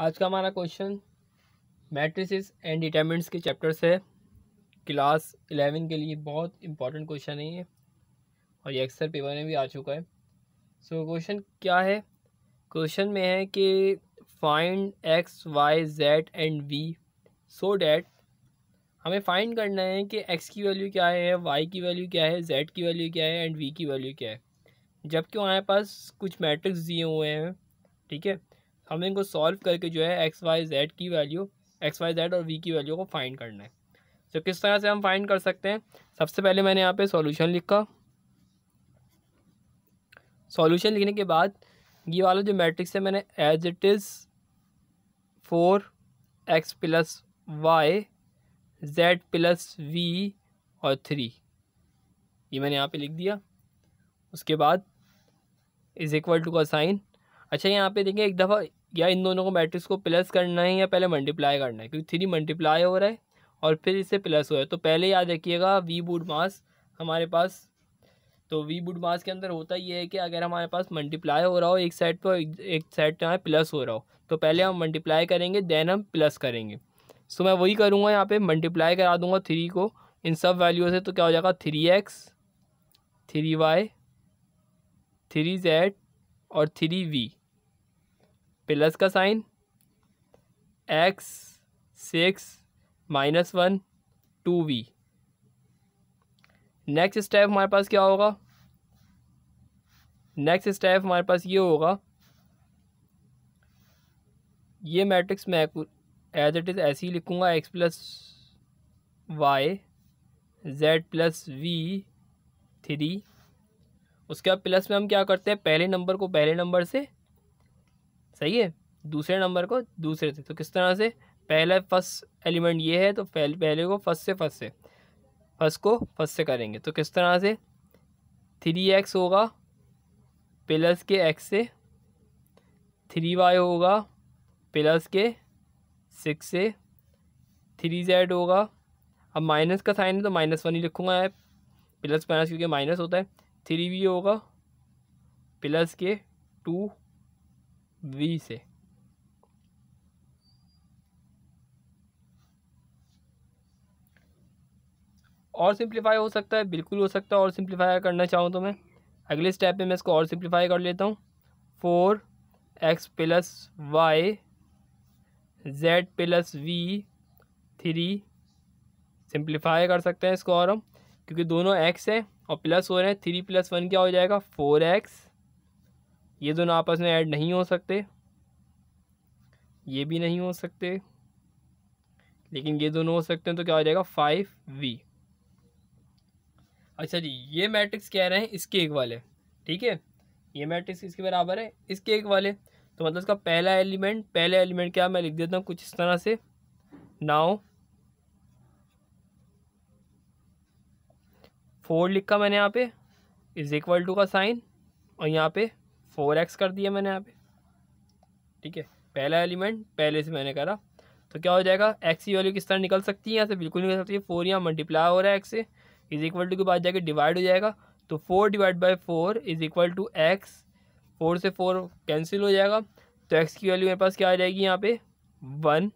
आज का हमारा क्वेश्चन मैट्रिसेस एंड डिटर्मेंट्स के चैप्टर से क्लास इलेवन के लिए बहुत इंपॉर्टेंट क्वेश्चन है ये और ये अक्सर पेपर में भी आ चुका है सो so, क्वेश्चन क्या है क्वेश्चन में है कि find X Y Z and V so that हमें फाइंड करना है कि एक्स की वैल्यू क्या है वाई की वैल्यू क्या है जेड की वैल्यू क्या है एंड वी की वैल्यू क्या है जबकि हमारे पास कुछ मैट्रिक्स दिए हुए हैं ठीक है हमें इनको सॉल्व करके जो है एक्स वाई जेड की वैल्यू एक्स वाई जेड और वी की वैल्यू को फाइंड करना है तो किस तरह से हम फाइंड कर सकते हैं सबसे पहले मैंने यहाँ पे सॉल्यूशन लिखा सॉल्यूशन लिखने के बाद ये वाला जो मैट्रिक्स है मैंने as it is four X plus Y Z plus V और थ्री ये मैंने यहाँ पे लिख दिया उसके बाद इज़ इक्वल टू का साइन अच्छा यहाँ पे देखिए एक दफ़ा या इन दोनों को मैट्रिक्स को प्लस करना है या पहले मल्टीप्लाई करना है क्योंकि थ्री मल्टीप्लाई हो रहा है और फिर इससे प्लस हो रहा है तो पहले याद रखिएगा वी बुड मास हमारे पास तो वी बुड मास के अंदर होता ये है कि अगर हमारे पास मल्टीप्लाई हो रहा हो एक साइड पर एक साइड पर प्लस हो रहा हो तो पहले हम मल्टीप्लाई करेंगे देन हम प्लस करेंगे सो मैं वही करूँगा यहाँ पर मल्टीप्लाई करा दूँगा थ्री को इन सब वैल्यू से तो क्या हो जाएगा three X three Y three Z और थ्री वी प्लस का sign X six minus one two V next step हमारे पास क्या होगा नेक्स्ट स्टेप हमारे पास ये होगा ये मैट्रिक्स मैं एज इट इज़ ऐसे ही लिखूँगा X plus Y Z plus V three उसके बाद प्लस में हम क्या करते हैं पहले नंबर को पहले नंबर से सही है दूसरे नंबर को दूसरे से तो किस तरह से पहला फर्स्ट एलिमेंट ये है तो पहले पहले को फर्स्ट से फर्स्ट से फर्स्ट को फर्स्ट से करेंगे तो किस तरह से थ्री एक्स होगा प्लस के एक्स से थ्री वाई होगा प्लस के सिक्स से थ्री जेड होगा अब माइनस का साइन है तो माइनस वन ही लिखूँगा यार प्लस माइनस क्योंकि माइनस होता है थ्री वी होगा प्लस के टू वी से और सिंप्लीफाई हो सकता है बिल्कुल हो सकता है और सिंप्लीफाई करना चाहूँ तो मैं अगले स्टेप में मैं इसको और सिंप्लीफाई कर लेता हूँ four X plus Y Z plus V three simplify कर सकते हैं इसको और हम क्योंकि दोनों एक्स हैं और प्लस हो रहे हैं थ्री प्लस वन क्या हो जाएगा फोर एक्स ये दोनों आपस में ऐड नहीं हो सकते ये भी नहीं हो सकते लेकिन ये दोनों हो सकते हैं तो क्या हो जाएगा फाइव वी अच्छा जी ये मैट्रिक्स कह रहे हैं इसके एक वाले ठीक है ये मैट्रिक्स इसके बराबर है इसके एक वाले तो मतलब इसका पहला एलिमेंट पहला एलिमेंट क्या मैं लिख देता हूँ कुछ इस तरह से नाव फोर लिखा मैंने यहाँ पे इज इक्वल टू का साइन और यहाँ पे फोर एक्स कर दिया मैंने यहाँ पे ठीक है पहला एलिमेंट पहले से मैंने करा तो क्या हो जाएगा एक्स की वैल्यू किस तरह निकल सकती है यहाँ से बिल्कुल निकल सकती है फोर यहाँ मल्टीप्लाई हो रहा है एक्स से इज इक्वल टू के बाद जाके डिवाइड हो जाएगा तो four divide by four is equal to X four से फोर कैंसिल हो जाएगा तो एक्स की वैल्यू मेरे पास क्या आ जाएगी यहाँ पे वन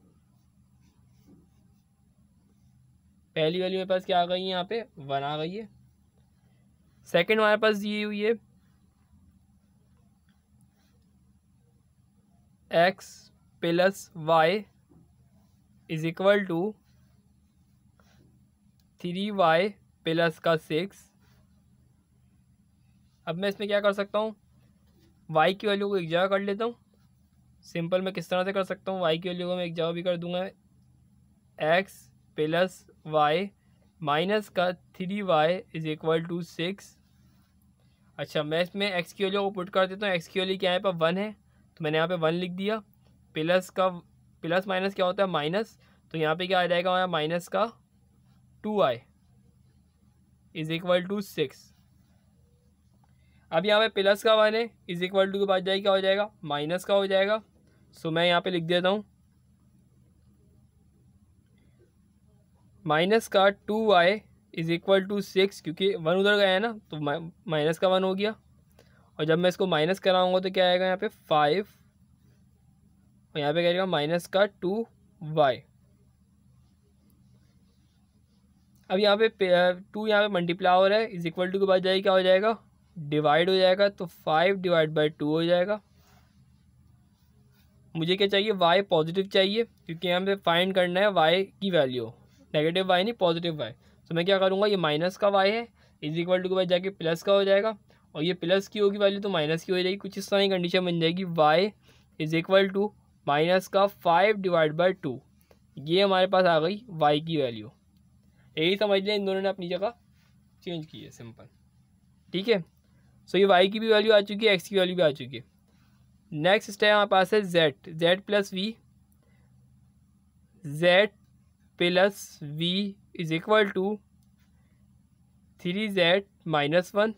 पहली वैल्यू मेरे पास क्या आ गई है यहाँ पे वन आ गई है सेकेंड हमारे पास ये हुई है X plus Y is equal to three Y plus का सिक्स अब मैं इसमें क्या कर सकता हूँ वाई की वैल्यू को एक जगह कर लेता हूँ सिंपल मैं किस तरह से कर सकता हूँ वाई की वैल्यू को मैं एक जगह भी कर दूंगा एक्स प्लस वाई माइनस का three Y is equal to six अच्छा मैं इसमें एक्स की वैल्यू को पुट कर देता हूँ एक्स की वैल्यू क्या है पर वन है तो मैंने यहाँ पे वन लिख दिया प्लस का प्लस माइनस क्या होता है माइनस तो यहाँ पे क्या आ जाएगा हमारा माइनस का two I is equal to six अब यहाँ पे प्लस का वन है इज इक्वल टू के बाद जाए क्या हो जाएगा माइनस का हो जाएगा सो मैं यहाँ पे लिख देता हूँ माइनस का two I is equal to six क्योंकि वन उधर गया है ना तो माइनस का वन हो गया और जब मैं इसको माइनस कराऊंगा तो क्या आएगा यहाँ पे फाइव और यहाँ पे क्या आएगा माइनस का टू वाई अब यहाँ पे टू यहाँ पे मल्टीप्लाई हो रहा है इज इक्वल टू के बाद जाए क्या हो जाएगा डिवाइड हो जाएगा तो फाइव डिवाइड बाई टू हो जाएगा मुझे क्या चाहिए वाई पॉजिटिव चाहिए क्योंकि यहाँ पे फाइंड करना है वाई की वैल्यू नेगेटिव वाई नहीं पॉजिटिव वाई तो मैं क्या करूँगा ये माइनस का वाई है इज इक्वल टू के बाद जाके प्लस का हो जाएगा और ये प्लस की होगी वैल्यू तो माइनस की हो जाएगी कुछ इस तरह की कंडीशन बन जाएगी Y is equal to minus का फाइव डिवाइड बाई टू ये हमारे पास आ गई वाई की वैल्यू यही समझ लें इन दोनों ने अपनी जगह चेंज की है सिंपल ठीक है सो ये वाई की भी वैल्यू आ चुकी है एक्स की वैल्यू भी आ चुकी है नेक्स्ट स्टेप हमारे पास है Z Z plus V Z plus V is equal to three Z minus one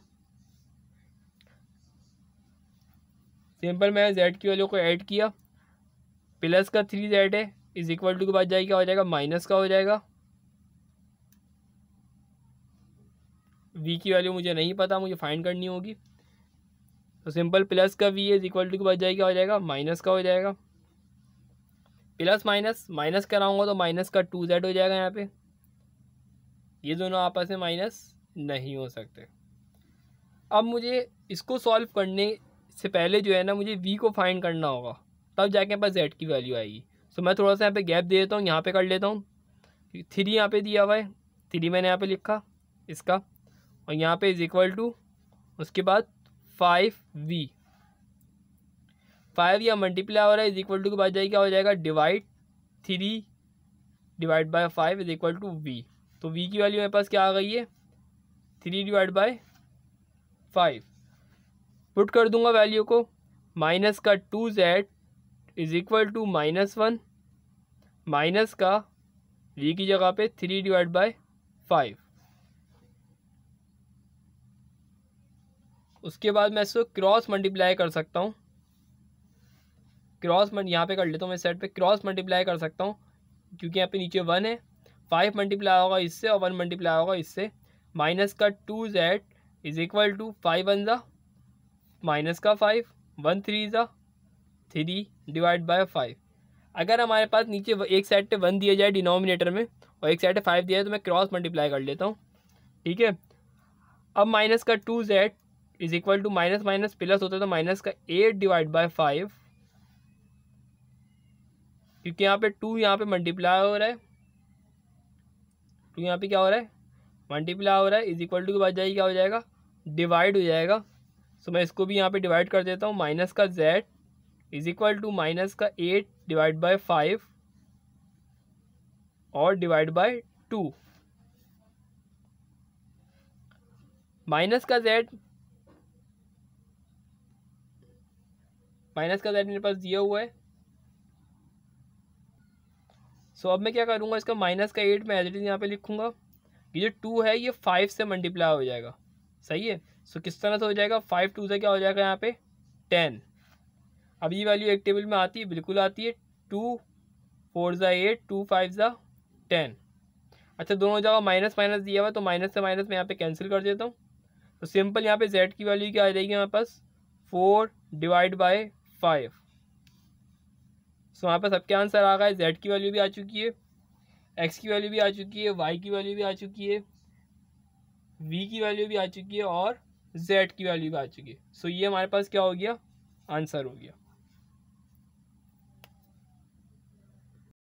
simple मैंने जेड की वैल्यू को ऐड किया प्लस का थ्री जेड है इज इक्वल टू के बाद जाए क्या हो जाएगा माइनस का हो जाएगा वी की वैल्यू मुझे नहीं पता मुझे फाइंड करनी होगी तो सिंपल प्लस का वी इज इक्वल टू के बाद जाए क्या हो जाएगा माइनस का हो जाएगा प्लस माइनस माइनस कराऊंगा तो माइनस का टू जेड हो जाएगा यहाँ पे ये दोनों आपस में माइनस नहीं हो सकते अब मुझे इसको सॉल्व करने से पहले जो है ना मुझे वी को फाइंड करना होगा तब जाके यहाँ पर जेड की वैल्यू आएगी सो मैं थोड़ा सा यहाँ पे गैप दे देता हूँ यहाँ पे कर लेता हूँ थ्री यहाँ पे दिया हुआ है थ्री मैंने यहाँ पे लिखा इसका और यहाँ पे इज़ इक्वल टू उसके बाद फाइव वी फाइव या मल्टीप्लाई हो रहा है इज इक्वल टू के बाद जाए क्या हो जाएगा divide three divide by five is equal to V तो वी की वैल्यू मेरे पास क्या आ गई है three divide by five put कर दूंगा वैल्यू को माइनस का two Z is equal to minus one minus का वी की जगह पे थ्री डिवाइड बाय फाइव उसके बाद मैं इसको क्रॉस मल्टीप्लाई कर सकता हूँ क्रॉस यहाँ पे कर लेता हूँ मैं सेट पे क्रॉस मल्टीप्लाई कर सकता हूँ क्योंकि यहाँ पे नीचे वन है फाइव मल्टीप्लाई होगा इससे और वन मल्टीप्लाई होगा इससे माइनस का two Z is equal to five one ज़ा माइनस का फाइव वन थ्री ज़ा थ्री डिवाइड बाय फाइव अगर हमारे पास नीचे एक साइड पे वन दिया जाए डिनोमिनेटर में और एक साइड पे फाइव दिया जाए तो मैं क्रॉस मल्टीप्लाई कर लेता हूँ ठीक है अब माइनस का two Z is equal to minus minus plus होता है तो माइनस का एट डिवाइड बाय फाइव क्योंकि यहाँ पे टू यहाँ पे मल्टीप्लाई हो रहा है टू यहाँ पे क्या हो रहा है मल्टीप्लाई हो रहा है इज इक्वल टू के बाद जाइए क्या हो जाएगा डिवाइड हो जाएगा सो तो मैं इसको भी यहाँ पे डिवाइड कर देता हूँ माइनस का Z is equal to minus का एट डिवाइड बाय फाइव और डिवाइड बाय टू माइनस का जेड माइनस का जेड मेरे पास दिया हुआ है सो so, अब मैं क्या करूँगा इसका माइनस का एट मैं एज इट इज़ यहाँ पे लिखूँगा ये जो टू है ये फाइव से मल्टीप्लाई हो जाएगा सही है सो किस तरह से हो जाएगा फाइव टू से क्या हो जाएगा यहाँ पे टेन अब ये वैल्यू एक टेबल में आती है बिल्कुल आती है टू फोर ज़ा एट टू फाइव ज़ा टेन अच्छा दोनों जगह माइनस माइनस दिया हुआ तो माइनस से माइनस मैं यहाँ पे कैंसिल कर देता हूँ तो सिंपल यहाँ पे जेड की वैल्यू क्या आ जाएगी हमारे पास four divide by five so वहाँ पास सबके आंसर आ गया है जेड की वैल्यू भी आ चुकी है एक्स की वैल्यू भी आ चुकी है वाई की वैल्यू भी आ चुकी है वी की वैल्यू भी आ चुकी है और जेड की वैल्यू भी आ चुकी है सो so, ये हमारे पास क्या हो गया आंसर हो गया